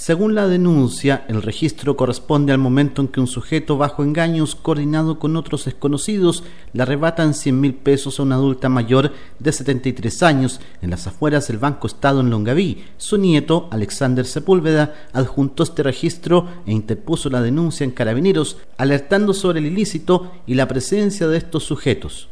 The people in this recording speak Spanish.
Según la denuncia, el registro corresponde al momento en que un sujeto bajo engaños coordinado con otros desconocidos le arrebatan 100 mil pesos a una adulta mayor de 73 años en las afueras del Banco Estado en Longaví. Su nieto, Alexander Sepúlveda, adjuntó este registro e interpuso la denuncia en carabineros, alertando sobre el ilícito y la presencia de estos sujetos.